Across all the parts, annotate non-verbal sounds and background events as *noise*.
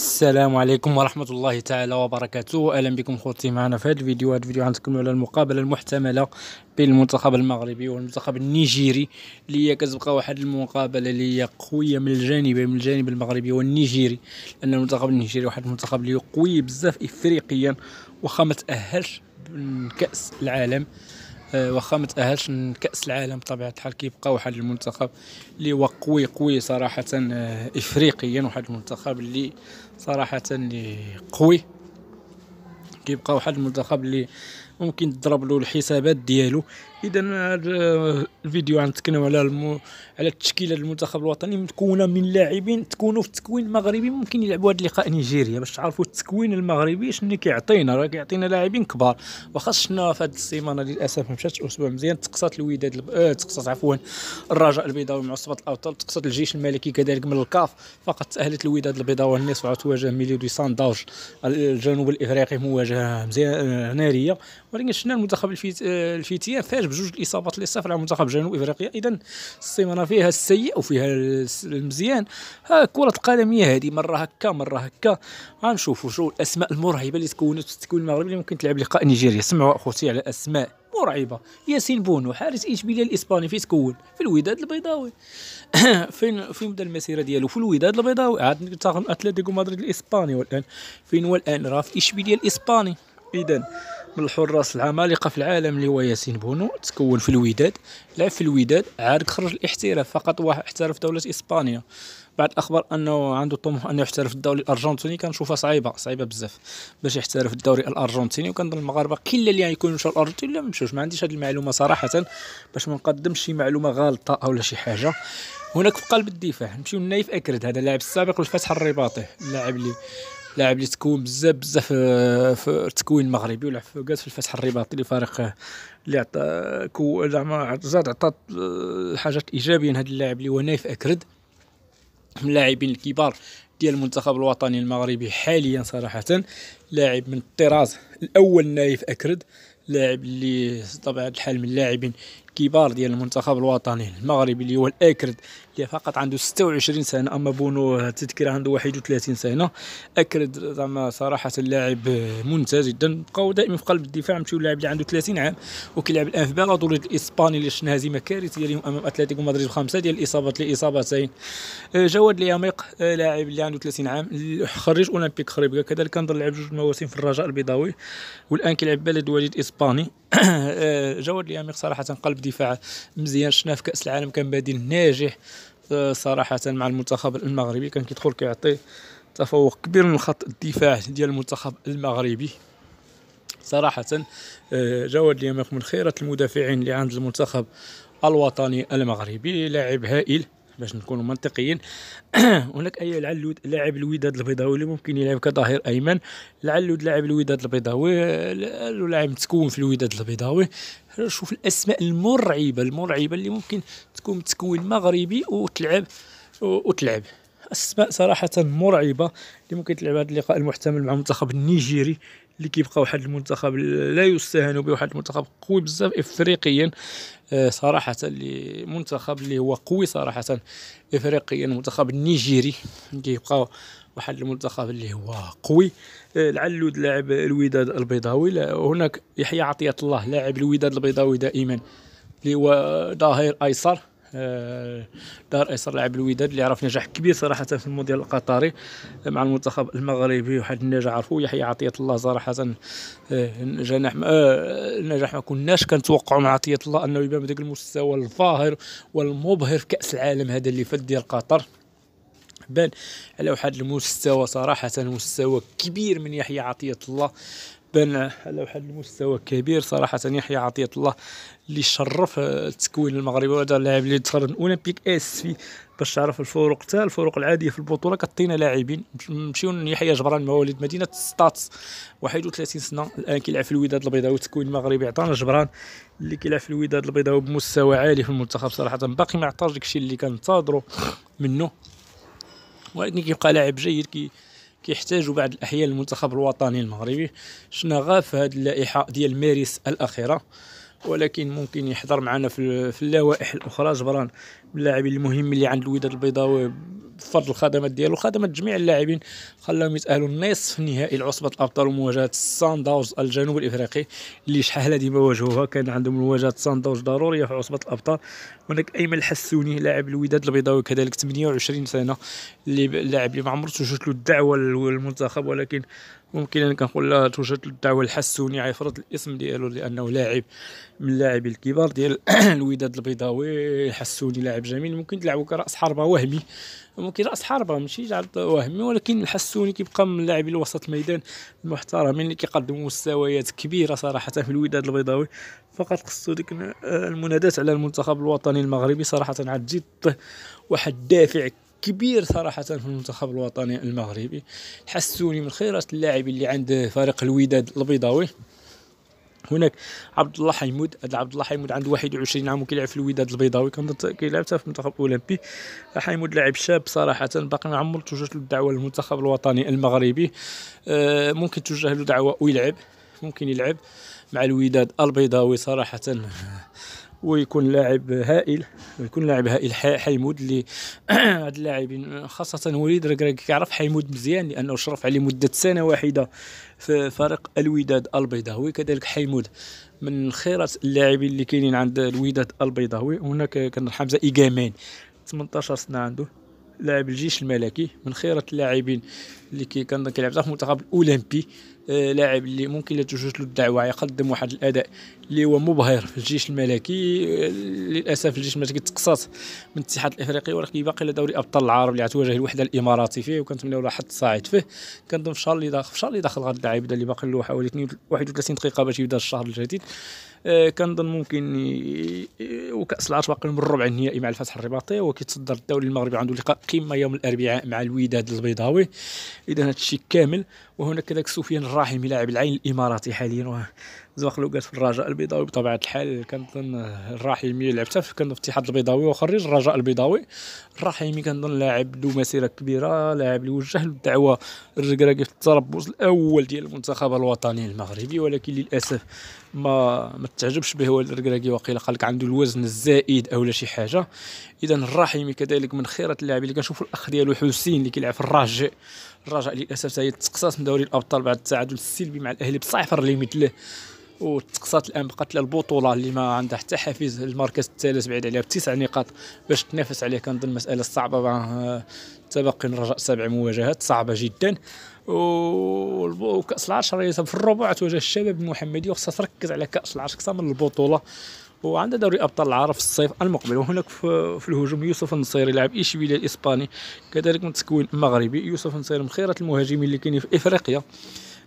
السلام عليكم ورحمة الله تعالى وبركاته أهلا بكم خوتي معنا في هذا الفيديو هذا الفيديو غنتكلموا على المقابلة المحتملة بين المنتخب المغربي والمنتخب النيجيري اللي هي كتبقى واحد المقابلة اللي هي قوية من الجانبين من الجانب المغربي والنيجيري لأن المنتخب النيجيري واحد المنتخب اللي قوي بزاف إفريقيا وخا ما تأهلش من كأس العالم آه، واخا ما تاهلش لكاس العالم بطبيعه الحال كيبقى واحد المنتخب اللي هو قوي قوي صراحه آه، افريقيا واحد المنتخب اللي صراحه اللي قوي كيبقى واحد المنتخب اللي ممكن تضرب له الحسابات ديالو اذا هذا آه، الفيديو غنتكلم على المو... على التشكيله المنتخب الوطني متكونه من لاعبين تكونوا في التكوين مغربي ممكن يلعبوا هذا اللقاء نيجيريا باش تعرفوا التكوين المغربي شنو كيعطينا راه كيعطينا لاعبين كبار وخاصنا في هذه السيمانه للاسف ما مشاتش اسبوع مزيان تقصات الوداد الب... آه تقصات عفوا الرجاء البيضاوي مع عصبه الاوطان تقصات الجيش الملكي كذلك من الكاف فقط تاهلت الوداد البيضاوي النصف وعاد تواجه ميلودي سانداوج الجنوب الافريقي مواجهه مزيان آه، ناريه ولكن شفنا المنتخب آه، الفيتيان فاش بجوج الاصابات اللي صفر على منتخب جنوب افريقيا اذا السيمانه فيها السيء وفيها المزيان ها كره هي هذه مره هكا مره هكا غنشوفوا شو الاسماء المرعبه اللي تكونت في التكوين المغربي اللي ممكن تلعب لقاء نيجيريا سمعوا اخوتي على اسماء مرعبه ياسين بونو حارس اشبيليه الاسباني في تكون في الوداد البيضاوي *coughs* فين فين بدا المسيره ديالو في الوداد البيضاوي عاد تاخذ اتلتيكو مدريد الاسباني والان فين هو الان راه في اشبيليه الاسباني اذا من الحراس العمالقه في العالم اللي هو ياسين بونو تكون في الوداد لعب في الوداد عاد خرج الاحتراف فقط واحد احترف دوله اسبانيا بعد اخبار انه عنده طموح انه يحترف في الدوري الارجنتيني كنشوفها صعيبه صعيبه بزاف باش يحترف في الدوري الارجنتيني وكنظن المغاربه كلا اللي غيكونوا مشاو الارجنتين لا ما ما عنديش هذه المعلومه صراحه باش ما نقدمش شي معلومه غلطه لا شي حاجه هناك في قلب الدفاع نمشيو لنايف اكرد هذا اللاعب السابق للفتح الرباطي اللاعب اللي لاعب اللي تكون بزاف بزاف آه، في التكوين المغربي ولعب في في الفتح الرباطي اللي فريق آه، اللي عطى زعما زاد عطى الحاجات آه، الايجابيه لهذا اللاعب اللي هو نايف اكرد من اللاعبين الكبار ديال المنتخب الوطني المغربي حاليا صراحه لاعب من الطراز الاول نايف اكرد لاعب اللي طبعا الحال من اللاعبين كبار ديال المنتخب الوطني المغربي اللي هو الاكرد اللي فقط عنده 26 سنه اما بونو تذكره عنده 31 سنه اكرد زعما صراحه لاعب ممتاز جدا بقاو دائما في قلب الدفاع مشيو لاعب اللي عنده 30 عام وكيلعب الان في بالادور الاسباني اللي شفنا هزيمه كارثيه اليوم امام اتلتيكو مدريد بخمسه ديال الاصابات لاصابتين آه، جواد لياميق آه، لاعب اللي عنده 30 عام خريج اولمبيك خريبكه كذلك كان لعب جوج مواسم في الرجاء البيضاوي والان كيلعب بلد وليد الاسباني *clears throat* آه، جواد الياميق صراحه قلب دفاع مزيان شفناه في كاس العالم كان بادل ناجح آه، صراحه مع المنتخب المغربي كان كيدخل كيعطي تفوق كبير من خط الدفاع ديال المنتخب المغربي صراحة آه، جواد اليماق من خيرة المدافعين اللي عند المنتخب الوطني المغربي لاعب هائل باش نكونوا منطقيين *clears throat* هناك اي لعل لاعب الوداد البيضاوي اللي ممكن يلعب كظهير ايمن لعل لاعب الوداد البيضاوي لاعب متكون في الوداد البيضاوي شوف الاسماء المرعبه المرعبه اللي ممكن تكون تكون مغربي وتلعب وتلعب اسماء صراحه مرعبه اللي ممكن تلعب هذا اللقاء المحتمل مع المنتخب النيجيري اللي كيبقى واحد المنتخب لا يستهان به واحد المنتخب قوي بزاف افريقيا آه، صراحه اللي منتخب اللي هو قوي صراحه افريقيا المنتخب النيجيري كيبقى واحد المنتخب اللي هو قوي آه، لعلو لاعب الوداد البيضاوي هناك يحيى عطيه الله لاعب الوداد البيضاوي دائما اللي هو ظهير ايسر آه، دار ايسر لاعب الوداد اللي عرف نجاح كبير صراحه في المونديال القطري مع المنتخب المغربي واحد النجاح عرفوا يحيى عطيه الله صراحه آه، جناح آه، نجاح ما كناش كنتوقعوا مع عطيه الله انه يبان بذاك المستوى الفاهر والمبهر في كاس العالم هذا اللي فات ديال قطر بان على واحد المستوى صراحه مستوى كبير من يحيى عطيه الله بان على واحد المستوى كبير صراحه يحيى عطيه الله اللي شرف التكوين المغربي وهذا اللاعب اللي تخرج من اولمبيك اس في باش تعرف الفروق حتى الفروق العاديه في البطوله كطينا لاعبين نمشيو يحيى جبران مواليد مدينه ستاتس 31 سنه الان كيلعب في الوداد البيضاوي التكوين المغربي عطانا جبران اللي كيلعب في الوداد البيضاوي بمستوى عالي في المنتخب صراحه باقي ما عطاش داكشي اللي كنتظرو منه ولكن كيبقى لاعب جيد كي كيحتاجوا بعض الاحيان المنتخب الوطني المغربي شنا غا في هذه اللائحه ديال مارس الاخيره ولكن ممكن يحضر معنا في, في اللوائح الاخرى جبران اللاعبين المهم اللي عند الوداد البيضاوي بفضل الخدمات ديالو خدمات جميع اللاعبين خلاهم يتاهلوا نصف نهائي لعصبه الابطال ومواجهه السان داوز الجنوب الافريقي اللي شحال هذه ما واجهوها كان عندهم مواجهه السان داوز ضروريه في عصبه الابطال هناك ايمن الحسوني لاعب الوداد البيضاوي كذلك 28 سنه اللي لاعب اللي ما عمرو توجدت له الدعوه للمنتخب ولكن ممكن انا كنقول لا توجد له الدعوه الحسوني عفرت الاسم ديالو لانه لاعب من اللاعبين الكبار ديال *clears throat* الوداد البيضاوي الحسوني لاعب جميل ممكن تلعبو كراس حربه وهمي ممكن راس حربه ماشي وهمي ولكن الحسوني كيبقى من اللاعبين الوسط الميدان المحترمين اللي كيقدموا مستويات كبيره صراحه في الوداد البيضاوي فقط خصو ديك آه، المنادات على المنتخب الوطني المغربي صراحه عاد جد واحد الدافع كبير صراحة في المنتخب الوطني المغربي حسوني من خيرات اللاعبين اللي عند فريق الوداد البيضاوي هناك عبد الله حيمود هذا عبد الله حيمود عنده 21 عام وكيلعب في الوداد البيضاوي كان كيلعب حتى في المنتخب الاولمبي حيمود لاعب شاب صراحه باقي ما عمر توجه له الدعوه للمنتخب الوطني المغربي آه، ممكن توجه له دعوه ويلعب ممكن يلعب مع الوداد البيضاوي صراحه *laughs* ويكون لاعب هائل ويكون لاعب هائل حيمود اللي *clears throat* هاد اللاعبين خاصه وليد ركراك كيعرف حيمود مزيان لانه شرف عليه مده سنه واحده في فريق الوداد البيضاوي كذلك حيمود من خيرة اللاعبين اللي كاينين عند الوداد البيضاوي هناك كان حمزه إيكامين 18 سنه عنده لاعب الجيش الملكي من خيرة اللاعبين اللي كان كيلعب في المنتخب الاولمبي آه، لاعب اللي ممكن لا توجد له الدعوه يقدم واحد الاداء اللي هو مبهر في الجيش الملكي آه، للاسف الجيش الملكي تقصص من الاتحاد الافريقي ولكن باقي دوري ابطال العرب اللي غتواجه الوحده الاماراتي فيه وكنتمناو له حظ صاعد فيه كنظن في الشهر اللي داخل في الشهر اللي داخل غاد اللاعب اللي باقي له حوالي 31 دقيقه باش يبدا الشهر الجديد آه، كنظن ممكن وكاس العرش باقي من الربع النهائي مع الفتح الرباطي وكيتصدر الدوري المغربي عنده لقاء قمه يوم الاربعاء مع الوداد البيضاوي اذا هذا الشيء كامل وهناك كذاك سفيان الراحمي لاعب العين الاماراتي حاليا مخلوقات في الرجاء البيضاوي بطبيعه الحال كنظن الراحمي لعب حتى كان في الاتحاد البيضاوي وخرج الرجاء البيضاوي الراحمي كنظن لاعب ذو مسيره كبيره لاعب اللي وجه للدعوه الركراكي في التربص الاول ديال المنتخب الوطني المغربي ولكن للاسف ما ما تعجبش به هو الركراكي واقيلا قال لك عنده الوزن الزائد او لا شي حاجه اذا الرحيمي كذلك من خيره اللاعبين اللي كنشوفوا الاخ ديالو حسين اللي كيلعب في الرجاء الرجاء للاسف هي تقصات من دوري الابطال بعد التعادل السلبي مع الاهلي بصفر اللي مثله وتقصات الان بقات لها البطوله اللي ما عندها حتى حافز المركز الثالث بعيد عليها بتسع نقاط باش تنافس عليه كنظن مساله صعبه تبقى آه، الرجاء سبع مواجهات صعبه جدا وكاس العرش في الربع تواجه الشباب المحمدي وخصها تركز على كاس العرش اكثر من البطوله وعندها دوري ابطال العرب في الصيف المقبل وهناك في الهجوم يوسف النصيري لاعب اشبيليه الاسباني كذلك من تكوين مغربي يوسف النصيري من خيره المهاجمين اللي كاينين في افريقيا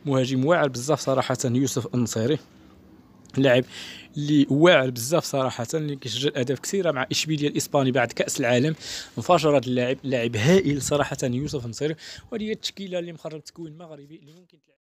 مهاجم واعر بزاف صراحه يوسف النصيري لاعب اللي واعر بزاف صراحه اللي كيسجل اهداف كثيره مع اشبيليه الاسباني بعد كاس العالم انفجرت اللاعب لاعب هائل صراحه يوسف نصير وهذه هي التشكيله اللي مخرج تكوين مغربي اللي ممكن تلعب